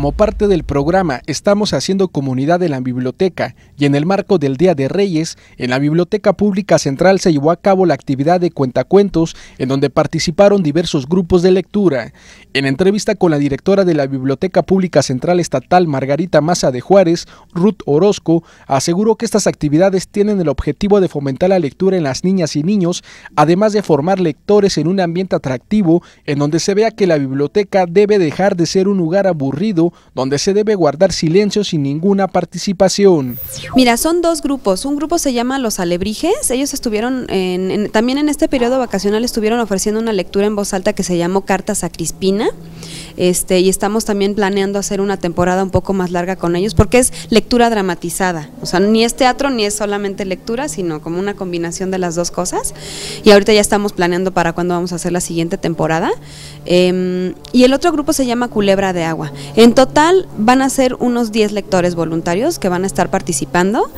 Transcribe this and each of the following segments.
Como parte del programa Estamos haciendo comunidad en la biblioteca y en el marco del Día de Reyes, en la Biblioteca Pública Central se llevó a cabo la actividad de cuentacuentos en donde participaron diversos grupos de lectura. En entrevista con la directora de la Biblioteca Pública Central Estatal Margarita Maza de Juárez, Ruth Orozco, aseguró que estas actividades tienen el objetivo de fomentar la lectura en las niñas y niños, además de formar lectores en un ambiente atractivo en donde se vea que la biblioteca debe dejar de ser un lugar aburrido donde se debe guardar silencio sin ninguna participación. Mira, son dos grupos. Un grupo se llama Los Alebrijes. Ellos estuvieron, también en este periodo vacacional, estuvieron ofreciendo una lectura en voz alta que se llamó Cartas a Crispina. Este, y estamos también planeando hacer una temporada un poco más larga con ellos, porque es lectura dramatizada, o sea, ni es teatro ni es solamente lectura, sino como una combinación de las dos cosas, y ahorita ya estamos planeando para cuándo vamos a hacer la siguiente temporada, em, y el otro grupo se llama Culebra de Agua. En total van a ser unos 10 lectores voluntarios que van a estar participando.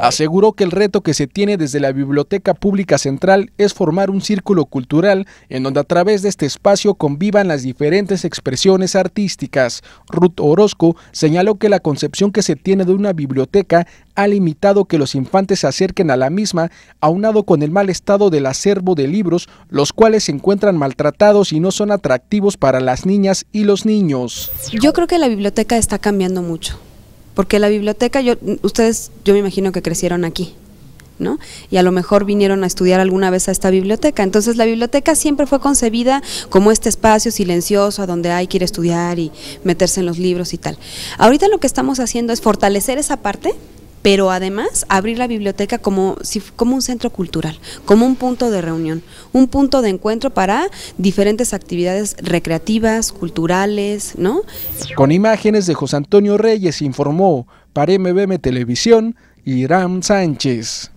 Aseguró que el reto que se tiene desde la Biblioteca Pública Central es formar un círculo cultural en donde a través de este espacio convivan las diferentes expresiones Artísticas, Ruth Orozco, señaló que la concepción que se tiene de una biblioteca ha limitado que los infantes se acerquen a la misma, aunado con el mal estado del acervo de libros, los cuales se encuentran maltratados y no son atractivos para las niñas y los niños. Yo creo que la biblioteca está cambiando mucho, porque la biblioteca, yo, ustedes, yo me imagino que crecieron aquí, ¿no? Y a lo mejor vinieron a estudiar alguna vez a esta biblioteca. Entonces la biblioteca siempre fue concebida como este espacio silencioso a donde hay que ir a estudiar y meterse en los libros y tal. Ahorita lo que estamos haciendo es fortalecer esa parte pero además abrir la biblioteca como, como un centro cultural, como un punto de reunión, un punto de encuentro para diferentes actividades recreativas, culturales, ¿no? Con imágenes de José Antonio Reyes informó para MBM Televisión Irán Sánchez.